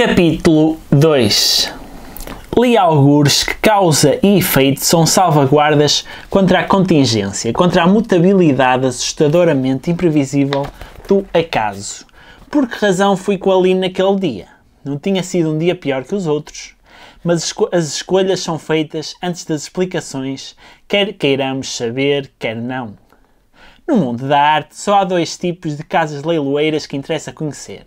Capítulo 2 Li algures que causa e efeito são salvaguardas contra a contingência, contra a mutabilidade assustadoramente imprevisível do acaso. Por que razão fui com a naquele dia? Não tinha sido um dia pior que os outros, mas esco as escolhas são feitas antes das explicações, quer queiramos saber, quer não. No mundo da arte, só há dois tipos de casas leiloeiras que interessa conhecer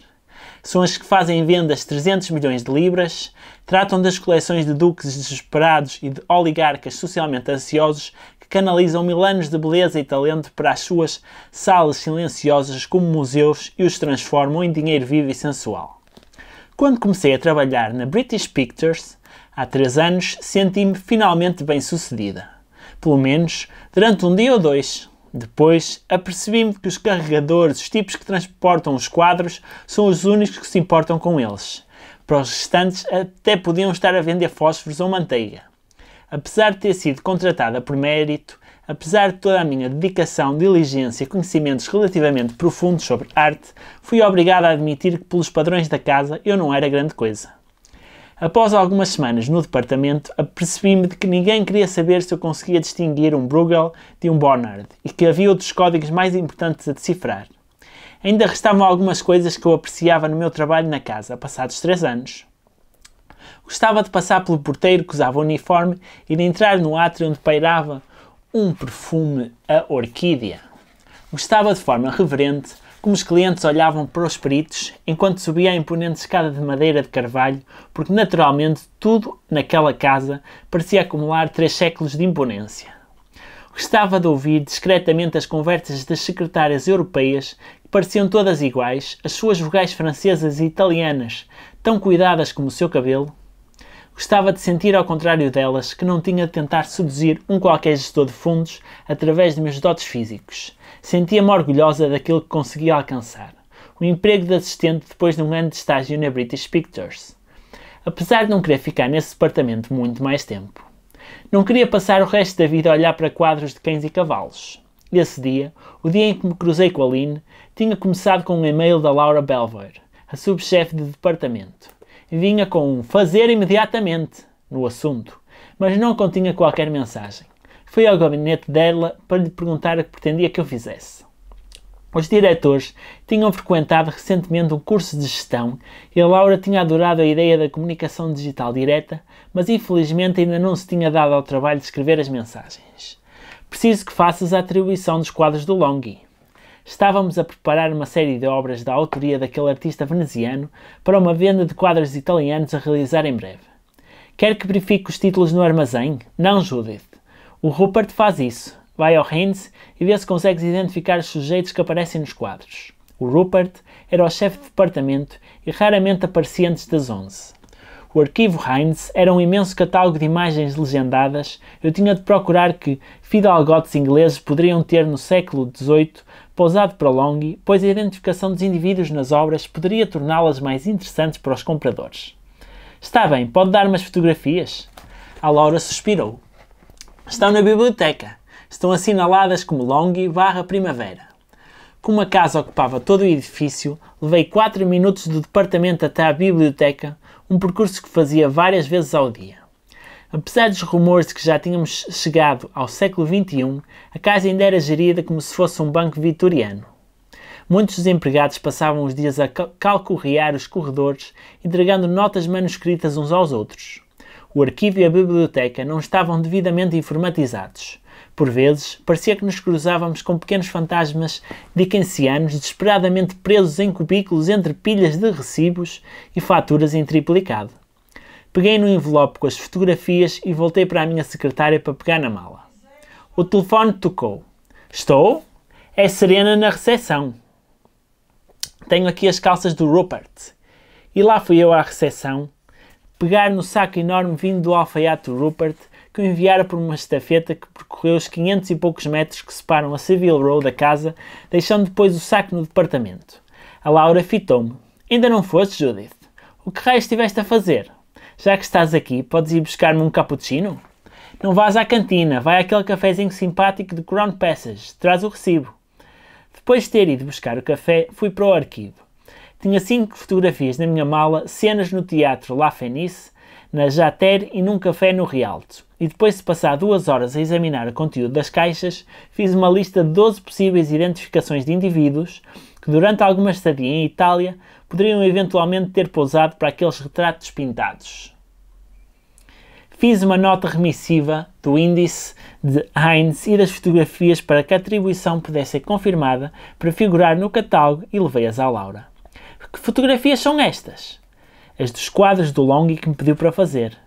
são as que fazem vendas de 300 milhões de libras, tratam das coleções de duques desesperados e de oligarcas socialmente ansiosos que canalizam mil anos de beleza e talento para as suas salas silenciosas como museus e os transformam em dinheiro vivo e sensual. Quando comecei a trabalhar na British Pictures, há três anos, senti-me finalmente bem sucedida. Pelo menos durante um dia ou dois. Depois, apercebi-me que os carregadores, os tipos que transportam os quadros, são os únicos que se importam com eles. Para os restantes, até podiam estar a vender fósforos ou manteiga. Apesar de ter sido contratada por mérito, apesar de toda a minha dedicação, diligência e conhecimentos relativamente profundos sobre arte, fui obrigada a admitir que, pelos padrões da casa, eu não era grande coisa. Após algumas semanas no departamento, apercebi-me de que ninguém queria saber se eu conseguia distinguir um Bruegel de um Bonnard e que havia outros códigos mais importantes a decifrar. Ainda restavam algumas coisas que eu apreciava no meu trabalho na casa, passados três anos. Gostava de passar pelo porteiro que usava o uniforme e de entrar no átrio onde pairava um perfume a orquídea. Gostava, de forma reverente, como os clientes olhavam para os peritos enquanto subia a imponente escada de madeira de carvalho, porque naturalmente tudo naquela casa parecia acumular três séculos de imponência. Gostava de ouvir discretamente as conversas das secretárias europeias, que pareciam todas iguais, as suas vogais francesas e italianas, tão cuidadas como o seu cabelo, Gostava de sentir, ao contrário delas, que não tinha de tentar seduzir um qualquer gestor de fundos através de meus dotes físicos. Sentia-me orgulhosa daquilo que conseguia alcançar. O um emprego de assistente depois de um ano de estágio na British Pictures. Apesar de não querer ficar nesse departamento muito mais tempo. Não queria passar o resto da vida a olhar para quadros de cães e cavalos. Esse dia, o dia em que me cruzei com a Aline, tinha começado com um e-mail da Laura Belvoir, a subchefe de departamento vinha com um fazer imediatamente no assunto, mas não continha qualquer mensagem. Fui ao gabinete dela para lhe perguntar o que pretendia que eu fizesse. Os diretores tinham frequentado recentemente um curso de gestão e a Laura tinha adorado a ideia da comunicação digital direta, mas infelizmente ainda não se tinha dado ao trabalho de escrever as mensagens. Preciso que faças a atribuição dos quadros do Longhi estávamos a preparar uma série de obras da autoria daquele artista veneziano para uma venda de quadros italianos a realizar em breve. Quer que verifique os títulos no armazém? Não, Judith. O Rupert faz isso. Vai ao Heinz e vê se consegues identificar os sujeitos que aparecem nos quadros. O Rupert era o chefe de departamento e raramente aparecia antes das 11. O arquivo Heinz era um imenso catálogo de imagens legendadas. Eu tinha de procurar que fidalgotes ingleses poderiam ter no século XVIII pousado para Longhi, pois a identificação dos indivíduos nas obras poderia torná-las mais interessantes para os compradores. Está bem, pode dar umas fotografias? A Laura suspirou. Estão na biblioteca. Estão assinaladas como Longhi barra Primavera. Como a casa ocupava todo o edifício, levei 4 minutos do departamento até à biblioteca, um percurso que fazia várias vezes ao dia. Apesar dos rumores de que já tínhamos chegado ao século XXI, a casa ainda era gerida como se fosse um banco vitoriano. Muitos dos empregados passavam os dias a calcorrear os corredores, entregando notas manuscritas uns aos outros. O arquivo e a biblioteca não estavam devidamente informatizados. Por vezes, parecia que nos cruzávamos com pequenos fantasmas dickensianos desesperadamente presos em cubículos entre pilhas de recibos e faturas em triplicado. Peguei no envelope com as fotografias e voltei para a minha secretária para pegar na mala. O telefone tocou. Estou? É Serena na recepção. Tenho aqui as calças do Rupert. E lá fui eu à recepção pegar no saco enorme vindo do alfaiate Rupert que o enviara por uma estafeta que percorreu os 500 e poucos metros que separam a Civil Road da casa, deixando depois o saco no departamento. A Laura fitou-me. Ainda não foste, Judith? O que raio estiveste a fazer? já que estás aqui, podes ir buscar-me um cappuccino? Não vás à cantina, vai àquele cafezinho simpático de Crown Passage, traz o recibo. Depois de ter ido buscar o café, fui para o arquivo. Tinha cinco fotografias na minha mala, cenas no teatro La Fenice, na Jater e num café no Rialto. E depois de passar duas horas a examinar o conteúdo das caixas, fiz uma lista de 12 possíveis identificações de indivíduos que durante alguma estadia em Itália poderiam eventualmente ter pousado para aqueles retratos pintados. Fiz uma nota remissiva do índice de Heinz e das fotografias para que a atribuição pudesse ser confirmada para figurar no catálogo e levei-as à Laura. Que fotografias são estas? As dos quadros do Longhi que me pediu para fazer.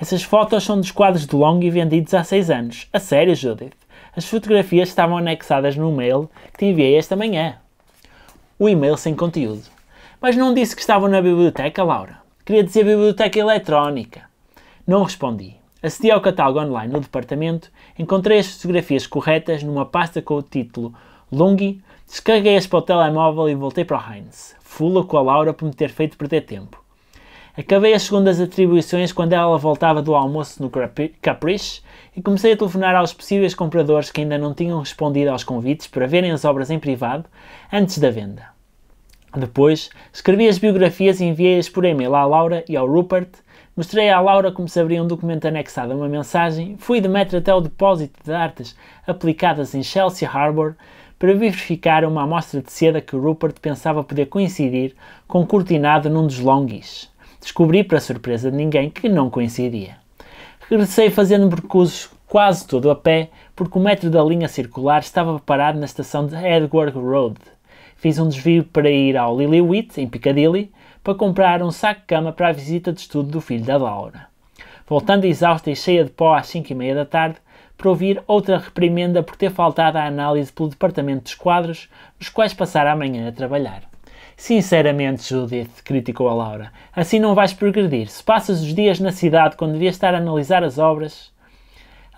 Essas fotos são dos quadros do Longhi vendidos há seis anos. A sério, Judith? As fotografias estavam anexadas no mail que te enviei esta manhã o e-mail sem conteúdo. Mas não disse que estavam na biblioteca, Laura. Queria dizer biblioteca eletrónica. Não respondi. Acedi ao catálogo online no departamento, encontrei as fotografias corretas numa pasta com o título Lungi, descarreguei-as para o telemóvel e voltei para o Heinz. Fula com a Laura por me ter feito perder tempo. Acabei as segundas atribuições quando ela voltava do almoço no Capriche e comecei a telefonar aos possíveis compradores que ainda não tinham respondido aos convites para verem as obras em privado antes da venda. Depois, escrevi as biografias e enviei-as por e-mail à Laura e ao Rupert. Mostrei à Laura como se abria um documento anexado a uma mensagem. Fui de metro até o depósito de artes aplicadas em Chelsea Harbour para verificar uma amostra de seda que o Rupert pensava poder coincidir com um cortinado num dos longuis. Descobri, para surpresa de ninguém, que não coincidia. Regressei fazendo percursos quase todo a pé, porque o metro da linha circular estava parado na estação de Edward Road. Fiz um desvio para ir ao Lillywit, em Piccadilly, para comprar um saco-cama para a visita de estudo do filho da Laura. Voltando exausta e cheia de pó às cinco e meia da tarde, para ouvir outra reprimenda por ter faltado à análise pelo departamento dos quadros, nos quais passara a manhã a trabalhar. Sinceramente, Judith, criticou a Laura, assim não vais progredir. Se passas os dias na cidade quando devias estar a analisar as obras.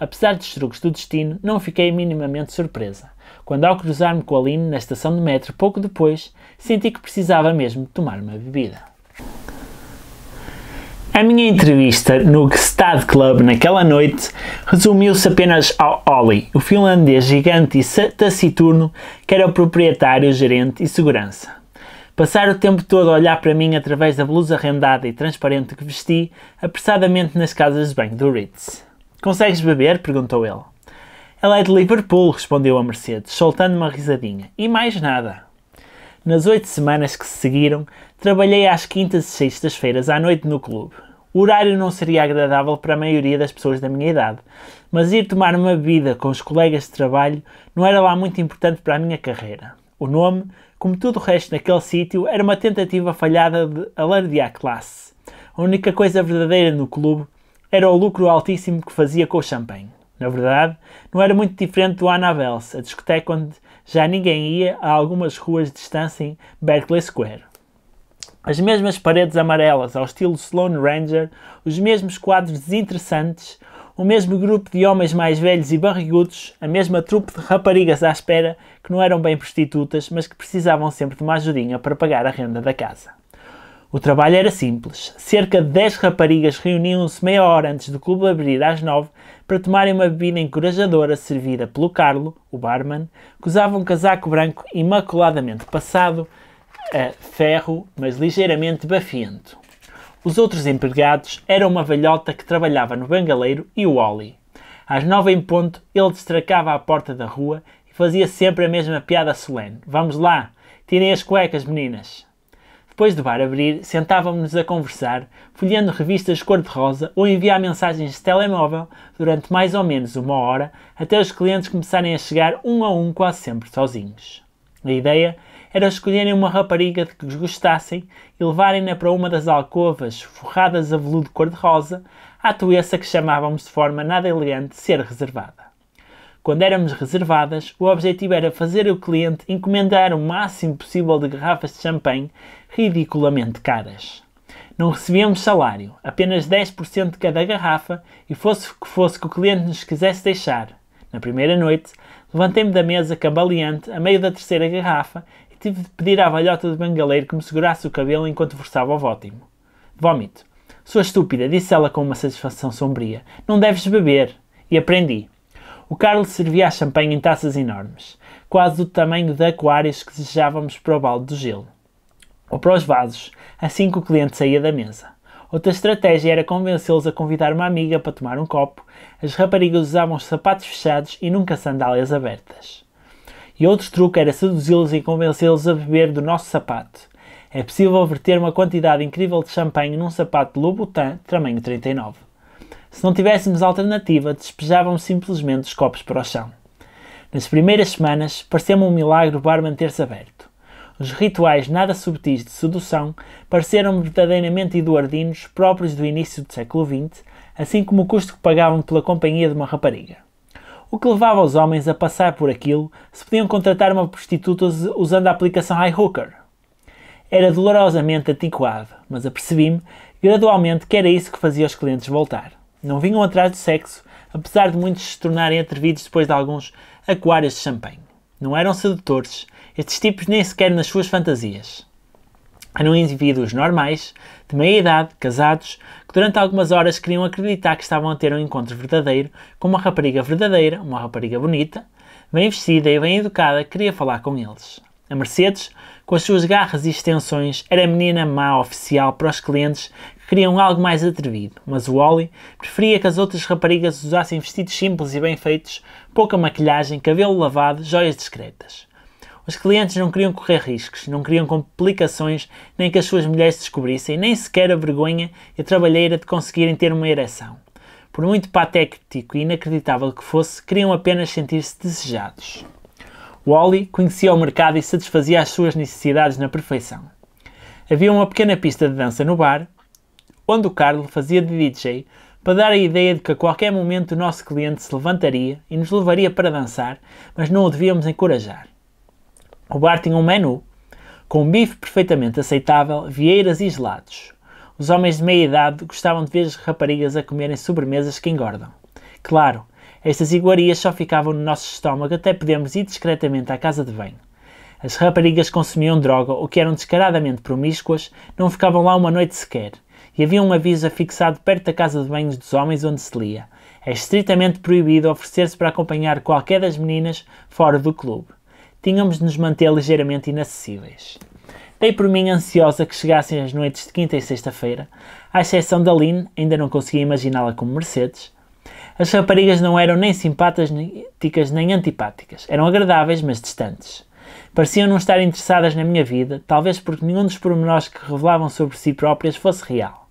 Apesar dos truques do destino, não fiquei minimamente surpresa. Quando, ao cruzar-me com a Aline na estação de metro, pouco depois, senti que precisava mesmo tomar uma bebida. A minha entrevista no Gestad Club naquela noite resumiu-se apenas ao Olli, o finlandês gigante e taciturno que era o proprietário, gerente e segurança. Passar o tempo todo a olhar para mim através da blusa rendada e transparente que vesti, apressadamente nas casas de banho do Ritz. Consegues beber? perguntou ele. Ela é de Liverpool, respondeu a Mercedes, soltando uma risadinha. E mais nada. Nas oito semanas que se seguiram, trabalhei às quintas e sextas-feiras à noite no clube. O horário não seria agradável para a maioria das pessoas da minha idade, mas ir tomar uma bebida com os colegas de trabalho não era lá muito importante para a minha carreira o nome, como tudo o resto naquele sítio, era uma tentativa falhada de alardear classe. A única coisa verdadeira no clube era o lucro altíssimo que fazia com o champanhe. Na verdade, não era muito diferente do Annabelle's, a discoteca onde já ninguém ia a algumas ruas de distância em Berkeley Square. As mesmas paredes amarelas ao estilo Sloan Ranger, os mesmos quadros desinteressantes, o mesmo grupo de homens mais velhos e barrigudos, a mesma trupe de raparigas à espera, que não eram bem prostitutas, mas que precisavam sempre de uma ajudinha para pagar a renda da casa. O trabalho era simples. Cerca de 10 raparigas reuniam-se meia hora antes do clube abrir às 9 para tomarem uma bebida encorajadora servida pelo Carlo, o barman, que usava um casaco branco imaculadamente passado, a ferro, mas ligeiramente bafiento. Os outros empregados eram uma velhota que trabalhava no bangaleiro e o Oli. Às nove em ponto, ele destracava à porta da rua e fazia sempre a mesma piada solene. Vamos lá, tirem as cuecas, meninas. Depois do bar abrir, sentávamos-nos a conversar, folheando revistas cor-de-rosa ou enviar mensagens de telemóvel durante mais ou menos uma hora, até os clientes começarem a chegar um a um quase sempre sozinhos. A ideia era escolherem uma rapariga de que gostassem e levarem-na para uma das alcovas forradas a veludo cor-de-rosa, à toessa que chamávamos de forma nada elegante ser reservada. Quando éramos reservadas, o objetivo era fazer o cliente encomendar o máximo possível de garrafas de champanhe ridiculamente caras. Não recebíamos salário, apenas 10% de cada garrafa e fosse o que fosse que o cliente nos quisesse deixar. Na primeira noite, levantei-me da mesa cambaleante a meio da terceira garrafa tive de pedir à velhota de bangaleiro que me segurasse o cabelo enquanto forçava o vótimo. Vómito. Sua estúpida, disse ela com uma satisfação sombria. Não deves beber. E aprendi. O Carlos servia a champanhe em taças enormes, quase do tamanho de aquários que desejávamos para o balde do gelo. Ou para os vasos, assim que o cliente saía da mesa. Outra estratégia era convencê-los a convidar uma amiga para tomar um copo. As raparigas usavam os sapatos fechados e nunca sandálias abertas. E outro truque era seduzi-los e convencê-los a beber do nosso sapato. É possível verter uma quantidade incrível de champanhe num sapato de Louboutin, tamanho 39. Se não tivéssemos alternativa, despejavam simplesmente os copos para o chão. Nas primeiras semanas, pareceu-me um milagre o bar manter-se aberto. Os rituais nada subtis de sedução pareceram verdadeiramente eduardinos, próprios do início do século XX, assim como o custo que pagavam pela companhia de uma rapariga o que levava os homens a passar por aquilo se podiam contratar uma prostituta usando a aplicação iHooker. Era dolorosamente antiquado, mas apercebi-me gradualmente que era isso que fazia os clientes voltar. Não vinham atrás do sexo, apesar de muitos se tornarem atrevidos depois de alguns aquários de champanhe. Não eram sedutores, estes tipos nem sequer nas suas fantasias eram indivíduos normais, de meia idade, casados, que durante algumas horas queriam acreditar que estavam a ter um encontro verdadeiro com uma rapariga verdadeira, uma rapariga bonita, bem vestida e bem educada, queria falar com eles. A Mercedes, com as suas garras e extensões, era a menina má oficial para os clientes que queriam algo mais atrevido, mas o Wally preferia que as outras raparigas usassem vestidos simples e bem feitos, pouca maquilhagem, cabelo lavado, joias discretas. Os clientes não queriam correr riscos, não queriam complicações, nem que as suas mulheres descobrissem, nem sequer a vergonha e a trabalheira de conseguirem ter uma ereção. Por muito patético e inacreditável que fosse, queriam apenas sentir-se desejados. Wally conhecia o mercado e satisfazia as suas necessidades na perfeição. Havia uma pequena pista de dança no bar, onde o Carlo fazia de DJ para dar a ideia de que a qualquer momento o nosso cliente se levantaria e nos levaria para dançar, mas não o devíamos encorajar. O bar tinha um menu com bife perfeitamente aceitável, vieiras e gelados. Os homens de meia idade gostavam de ver as raparigas a comerem sobremesas que engordam. Claro, estas iguarias só ficavam no nosso estômago até podermos ir discretamente à casa de banho. As raparigas consumiam droga ou que eram descaradamente promíscuas, não ficavam lá uma noite sequer, e havia um aviso afixado perto da casa de banhos dos homens onde se lia. É estritamente proibido oferecer-se para acompanhar qualquer das meninas fora do clube tínhamos de nos manter ligeiramente inacessíveis. Dei por mim ansiosa que chegassem as noites de quinta e sexta-feira, à exceção da Lynn, ainda não conseguia imaginá-la como Mercedes. As raparigas não eram nem simpáticas nem antipáticas, eram agradáveis, mas distantes. Pareciam não estar interessadas na minha vida, talvez porque nenhum dos pormenores que revelavam sobre si próprias fosse real.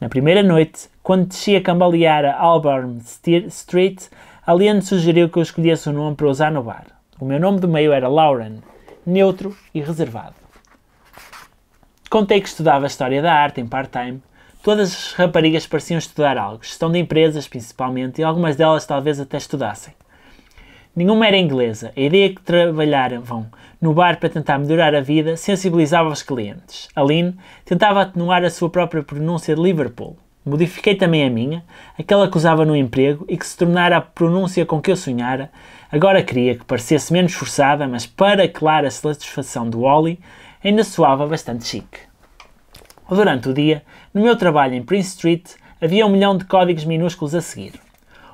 Na primeira noite, quando desci a cambalear a Auburn Street, a Lynn sugeriu que eu escolhesse o um nome para usar no bar. O meu nome de meio era Lauren, neutro e reservado. Contei que estudava História da Arte em part-time. Todas as raparigas pareciam estudar algo, gestão de empresas principalmente, e algumas delas talvez até estudassem. Nenhuma era inglesa. A ideia que trabalhavam no bar para tentar melhorar a vida sensibilizava os clientes. Aline tentava atenuar a sua própria pronúncia de Liverpool modifiquei também a minha, aquela que usava no emprego e que se tornara a pronúncia com que eu sonhara, agora queria que parecesse menos forçada, mas para clara satisfação do Oli, ainda soava bastante chique. Durante o dia, no meu trabalho em Prince Street, havia um milhão de códigos minúsculos a seguir.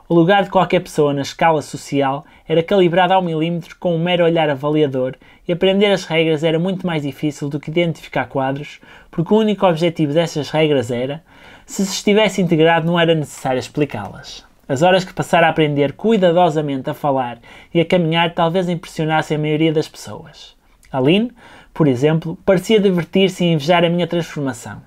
O lugar de qualquer pessoa na escala social era calibrado ao milímetro com um mero olhar avaliador e aprender as regras era muito mais difícil do que identificar quadros, porque o único objetivo dessas regras era, se se estivesse integrado, não era necessário explicá-las. As horas que passara a aprender cuidadosamente a falar e a caminhar talvez impressionassem a maioria das pessoas. Aline, por exemplo, parecia divertir-se e invejar a minha transformação.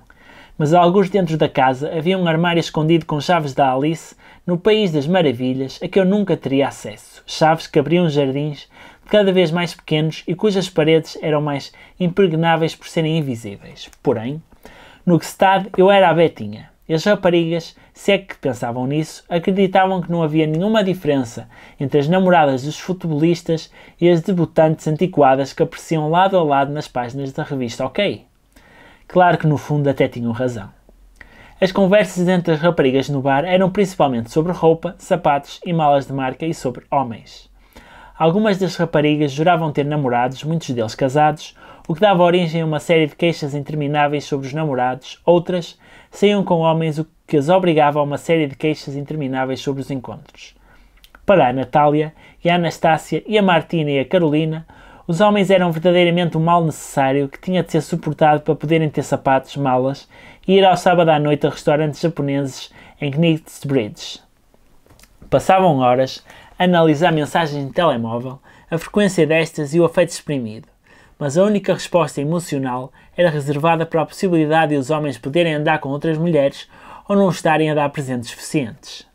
Mas a alguns dentro da casa havia um armário escondido com chaves da Alice, no País das Maravilhas, a que eu nunca teria acesso. Chaves que abriam jardins cada vez mais pequenos e cujas paredes eram mais impregnáveis por serem invisíveis. Porém, no que se eu era a Betinha. E as raparigas, se é que pensavam nisso, acreditavam que não havia nenhuma diferença entre as namoradas dos futebolistas e as debutantes antiquadas que apreciam lado a lado nas páginas da revista OK. Claro que no fundo até tinham razão. As conversas entre as raparigas no bar eram principalmente sobre roupa, sapatos e malas de marca e sobre homens. Algumas das raparigas juravam ter namorados, muitos deles casados, o que dava origem a uma série de queixas intermináveis sobre os namorados, outras saíam com homens, o que as obrigava a uma série de queixas intermináveis sobre os encontros. Para a Natália, e a Anastácia, e a Martina e a Carolina, os homens eram verdadeiramente o um mal necessário que tinha de ser suportado para poderem ter sapatos, malas e ir ao sábado à noite a restaurantes japoneses em Knightsbridge. Passavam horas a analisar mensagens de telemóvel, a frequência destas e o afeto exprimido mas a única resposta emocional era reservada para a possibilidade de os homens poderem andar com outras mulheres ou não estarem a dar presentes suficientes.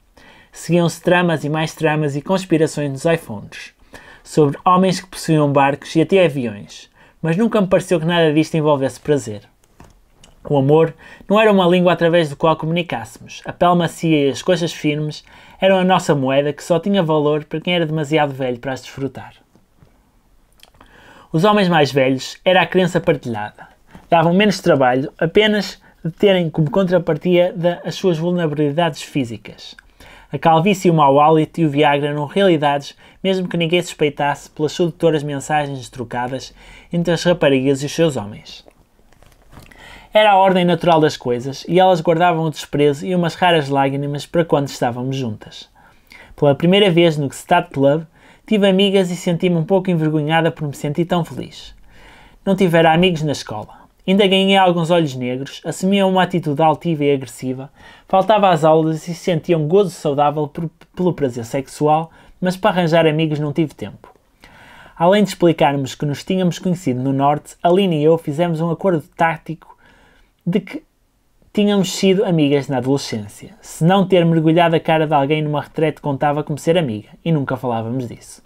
Seguiam-se tramas e mais tramas e conspirações nos iPhones, sobre homens que possuíam barcos e até aviões, mas nunca me pareceu que nada disto envolvesse prazer. O amor não era uma língua através do qual comunicássemos. A pele macia e as coxas firmes eram a nossa moeda que só tinha valor para quem era demasiado velho para as desfrutar. Os homens mais velhos era a crença partilhada. Davam menos trabalho apenas de terem como contrapartida as suas vulnerabilidades físicas. A calvície, o mau hálito e o Viagra eram realidades, mesmo que ninguém suspeitasse pelas sedutoras mensagens trocadas entre as raparigas e os seus homens. Era a ordem natural das coisas e elas guardavam o desprezo e umas raras lágrimas para quando estávamos juntas. Pela primeira vez no Stat Club, Tive amigas e senti-me um pouco envergonhada por me sentir tão feliz. Não tivera amigos na escola. Ainda ganhei alguns olhos negros, assumia uma atitude altiva e agressiva, faltava às aulas e sentia um gozo saudável por, pelo prazer sexual, mas para arranjar amigos não tive tempo. Além de explicarmos que nos tínhamos conhecido no Norte, Aline e eu fizemos um acordo tático de que Tínhamos sido amigas na adolescência. Se não ter mergulhado a cara de alguém numa retrete contava como ser amiga, e nunca falávamos disso.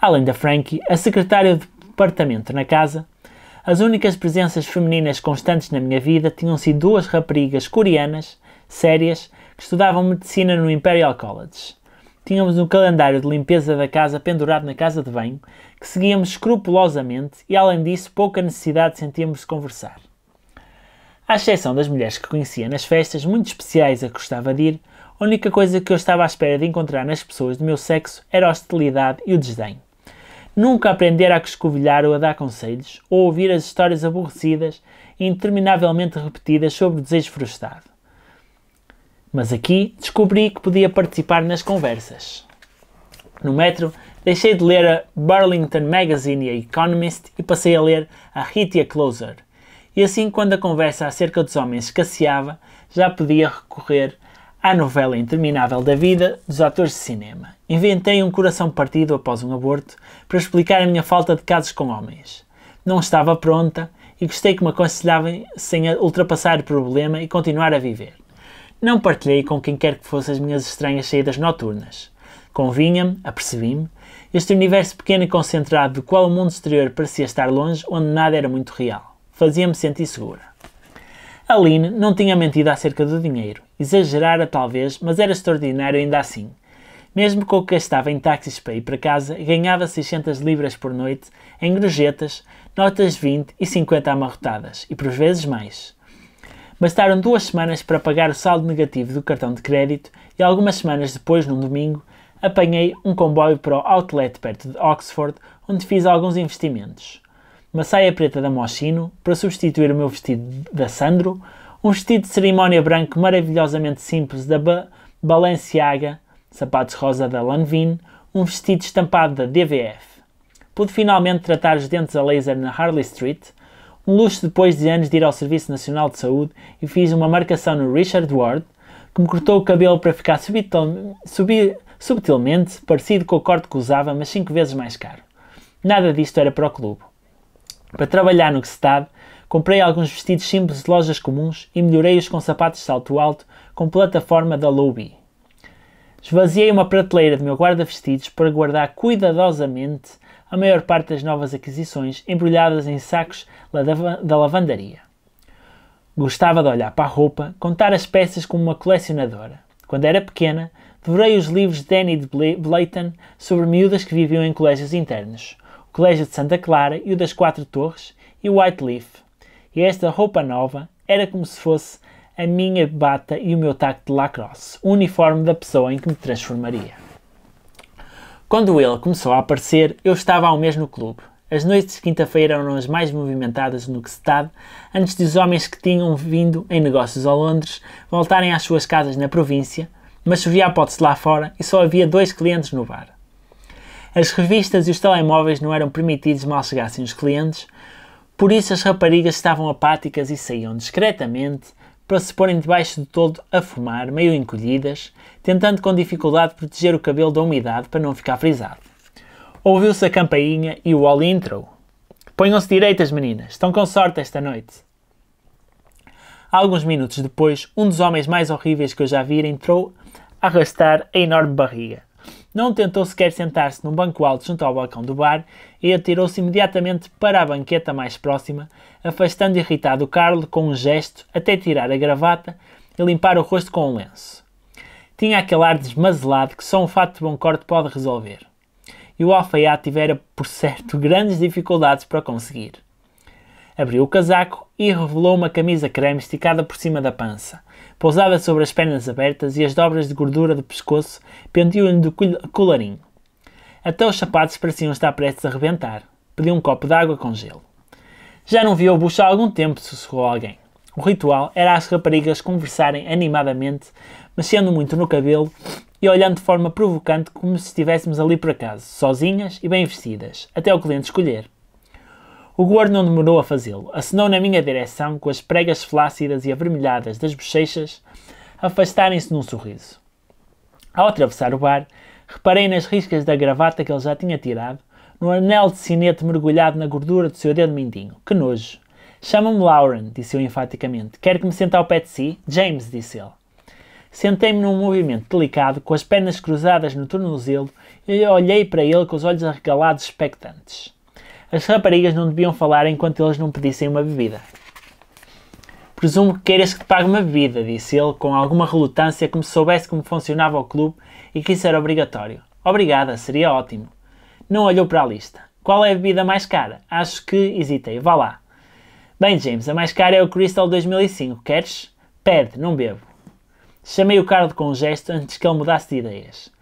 Além da Frankie, a secretária do departamento na casa, as únicas presenças femininas constantes na minha vida tinham sido duas raparigas coreanas, sérias, que estudavam medicina no Imperial College. Tínhamos um calendário de limpeza da casa pendurado na casa de banho, que seguíamos escrupulosamente e, além disso, pouca necessidade sentíamos de conversar. À exceção das mulheres que conhecia nas festas, muito especiais a que gostava de ir, a única coisa que eu estava à espera de encontrar nas pessoas do meu sexo era a hostilidade e o desdém. Nunca aprendera a coscovilhar ou a dar conselhos, ou ouvir as histórias aborrecidas e interminavelmente repetidas sobre o desejo frustrado. Mas aqui descobri que podia participar nas conversas. No metro, deixei de ler a Burlington Magazine e a Economist e passei a ler a Hitia Closer, e assim, quando a conversa acerca dos homens escasseava, já podia recorrer à novela interminável da vida dos atores de cinema. Inventei um coração partido após um aborto para explicar a minha falta de casos com homens. Não estava pronta e gostei que me aconselhavam sem ultrapassar o problema e continuar a viver. Não partilhei com quem quer que fosse as minhas estranhas saídas noturnas. Convinha-me, apercebi-me, este universo pequeno e concentrado do qual o mundo exterior parecia estar longe, onde nada era muito real. Fazia-me sentir segura. Aline não tinha mentido acerca do dinheiro. Exagerara talvez, mas era extraordinário ainda assim. Mesmo com o que gastava em táxis para ir para casa, ganhava 600 libras por noite em grujetas, notas 20 e 50 amarrotadas, e por vezes mais. Bastaram duas semanas para pagar o saldo negativo do cartão de crédito e algumas semanas depois, num domingo, apanhei um comboio para o outlet perto de Oxford, onde fiz alguns investimentos uma saia preta da Moschino para substituir o meu vestido da Sandro, um vestido de cerimónia branco maravilhosamente simples da ba Balenciaga, sapatos rosa da Lanvin, um vestido estampado da DVF. Pude finalmente tratar os dentes a laser na Harley Street, um luxo depois de anos de ir ao Serviço Nacional de Saúde e fiz uma marcação no Richard Ward, que me cortou o cabelo para ficar subtilmente parecido com o corte que usava, mas cinco vezes mais caro. Nada disto era para o clube. Para trabalhar no que se comprei alguns vestidos simples de lojas comuns e melhorei-os com sapatos de salto alto com plataforma da Lobby. Esvaziei uma prateleira do meu guarda-vestidos para guardar cuidadosamente a maior parte das novas aquisições embrulhadas em sacos da lavandaria. Gostava de olhar para a roupa, contar as peças como uma colecionadora. Quando era pequena, devorei os livros de Danny de Blayton sobre miúdas que viviam em colégios internos, Colégio de Santa Clara e o das Quatro Torres e White Leaf. E esta roupa nova era como se fosse a minha bata e o meu taco de lacrosse, o uniforme da pessoa em que me transformaria. Quando ele começou a aparecer, eu estava ao mesmo clube. As noites de quinta-feira eram as mais movimentadas no que se estado, antes de os homens que tinham vindo em negócios a Londres voltarem às suas casas na província, mas chovia a pote lá fora e só havia dois clientes no bar. As revistas e os telemóveis não eram permitidos mal chegassem os clientes, por isso as raparigas estavam apáticas e saíam discretamente para se porem debaixo de todo a fumar, meio encolhidas, tentando com dificuldade proteger o cabelo da umidade para não ficar frisado. Ouviu-se a campainha e o Wally entrou. Ponham-se direitas, meninas, estão com sorte esta noite. Alguns minutos depois, um dos homens mais horríveis que eu já vira entrou a arrastar a enorme barriga. Não tentou sequer sentar-se num banco alto junto ao balcão do bar e atirou-se imediatamente para a banqueta mais próxima, afastando irritado o Carlo com um gesto até tirar a gravata e limpar o rosto com um lenço. Tinha aquele ar desmazelado que só um fato de bom corte pode resolver. E o alfaiate tivera, por certo, grandes dificuldades para conseguir. Abriu o casaco e revelou uma camisa creme esticada por cima da pança, Pousada sobre as pernas abertas e as dobras de gordura do pescoço pendiam-lhe do colarinho. Até os sapatos pareciam estar prestes a rebentar. Pediu um copo de água com gelo. Já não via o bucho há algum tempo, sussurrou alguém. O ritual era as raparigas conversarem animadamente, mexendo muito no cabelo e olhando de forma provocante como se estivéssemos ali por acaso, sozinhas e bem vestidas, até o cliente escolher. O gordo não demorou a fazê-lo. Assinou na minha direção, com as pregas flácidas e avermelhadas das bochechas afastarem-se num sorriso. Ao atravessar o bar, reparei nas riscas da gravata que ele já tinha tirado, no anel de sinete mergulhado na gordura do seu dedo mindinho. Que nojo! Chama-me Lauren, disse eu enfaticamente. Quer que me sente ao pé de si? James, disse ele. Sentei-me num movimento delicado, com as pernas cruzadas no tornozelo, e olhei para ele com os olhos arregalados expectantes. As raparigas não deviam falar enquanto eles não pedissem uma bebida. Presumo que queiras que te pague uma bebida, disse ele com alguma relutância, como se soubesse como funcionava o clube e que isso era obrigatório. Obrigada, seria ótimo. Não olhou para a lista. Qual é a bebida mais cara? Acho que hesitei. Vá lá. Bem, James, a mais cara é o Crystal 2005. Queres? Pede, não bebo. Chamei o Carlos com um gesto antes que ele mudasse de ideias.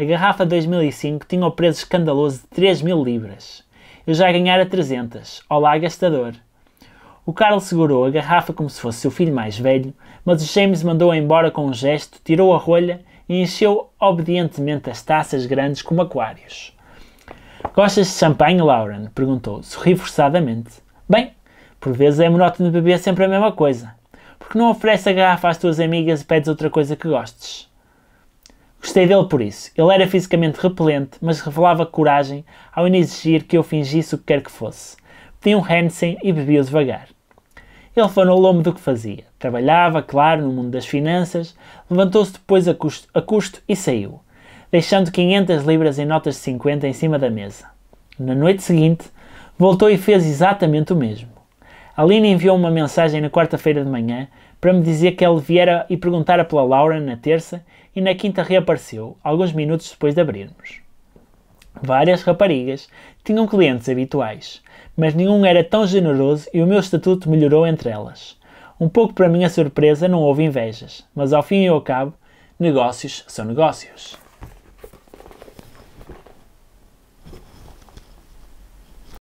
A garrafa 2005 tinha o preço escandaloso de 3 mil libras eu já ganhara 300. Olá, gastador. O Carl segurou a garrafa como se fosse seu filho mais velho, mas o James mandou-a embora com um gesto, tirou a rolha e encheu obedientemente as taças grandes como aquários. Gostas de champanhe, Lauren? perguntou, sorri forçadamente. Bem, por vezes é monótono beber sempre a mesma coisa. Porque não oferece a garrafa às tuas amigas e pedes outra coisa que gostes? Gostei dele por isso. Ele era fisicamente repelente, mas revelava coragem ao exigir que eu fingisse o que quer que fosse. Pedi um Hansen e bebia devagar. Ele falou lombo do que fazia. Trabalhava, claro, no mundo das finanças, levantou-se depois a custo, a custo e saiu, deixando 500 libras em notas de 50 em cima da mesa. Na noite seguinte, voltou e fez exatamente o mesmo. Aline enviou uma mensagem na quarta-feira de manhã para me dizer que ele viera e perguntara pela Laura na terça e na quinta reapareceu, alguns minutos depois de abrirmos. Várias raparigas tinham clientes habituais, mas nenhum era tão generoso e o meu estatuto melhorou entre elas. Um pouco para minha surpresa, não houve invejas, mas ao fim e ao cabo, negócios são negócios.